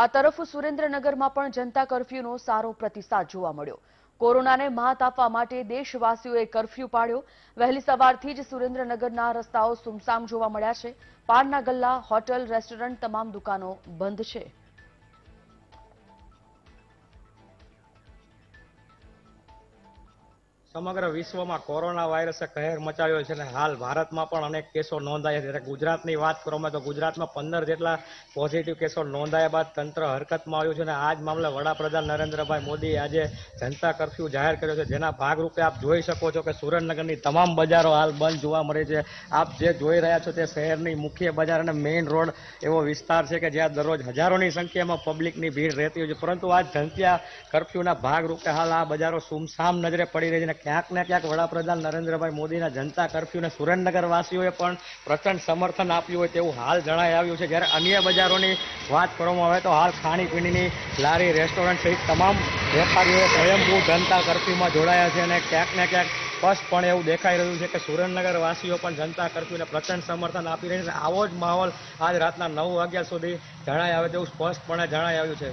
આ તરફ સુરેન્દ્રનગરમાં પણ જનતા કર્ફ્યુનો સારો પ્રતિસાદ જોવા મળ્યો કોરોનાને માત આપવા માટે દેશવાસીઓએ કર્ફ્યુ પાડ્યો વહેલી સવારથી જ સુરેન્દ્રનગરના રસ્તાઓ સુમસામ જોવા મળ્યા છે પાનના ગલ્લા હોટલ રેસ્ટોરન્ટ તમામ દુકાનો બંધ છે સમગ્ર વિશ્વમાં કોરોના વાયરસે કહેર મચાવ્યો છે અને હાલ ભારતમાં પણ અનેક કેસો નોંધાયા છે ગુજરાતની વાત કરવામાં તો ગુજરાતમાં પંદર જેટલા પોઝિટિવ કેસો નોંધાયા બાદ તંત્ર હરકતમાં આવ્યું છે અને આ જ મામલે વડાપ્રધાન નરેન્દ્રભાઈ મોદીએ આજે જનતા કર્ફ્યુ જાહેર કર્યો છે જેના ભાગરૂપે આપ જોઈ શકો છો કે સુરેન્દ્રનગરની તમામ બજારો હાલ બંધ જોવા મળે છે આપ જે જોઈ રહ્યા છો તે શહેરની મુખ્ય બજાર અને મેઇન રોડ એવો વિસ્તાર છે કે જ્યાં દરરોજ હજારોની સંખ્યામાં પબ્લિકની ભીડ રહેતી હોય છે પરંતુ આ જનતા કર્ફ્યુના ભાગરૂપે હાલ આ બજારો સુમસામ નજરે પડી રહી છે ક્યાંક ને ક્યાંક વડાપ્રધાન નરેન્દ્રભાઈ મોદીના જનતા કરફ્યુ કરફ્યુને સુરેન્દ્રનગર વાસીઓએ પણ પ્રચંડ સમર્થન આપ્યું હોય તેવું હાલ જણાઈ આવ્યું છે જ્યારે અન્ય બજારોની વાત કરવામાં આવે તો હાલ ખાણીપીણીની લારી રેસ્ટોરન્ટ સહિત તમામ વેપારીઓ સ્વયંભૂ જનતા કરફ્યુમાં જોડાયા છે અને ક્યાંક ને ક્યાંક પણ એવું દેખાઈ રહ્યું છે કે સુરેન્દ્રનગર વાસીઓ પણ જનતા કર્ફ્યુને પ્રચંડ સમર્થન આપી રહ્યા છે આવો જ માહોલ આજ રાતના નવ વાગ્યા સુધી જણાય આવે તેવું સ્પષ્ટપણે જણાઈ આવ્યું છે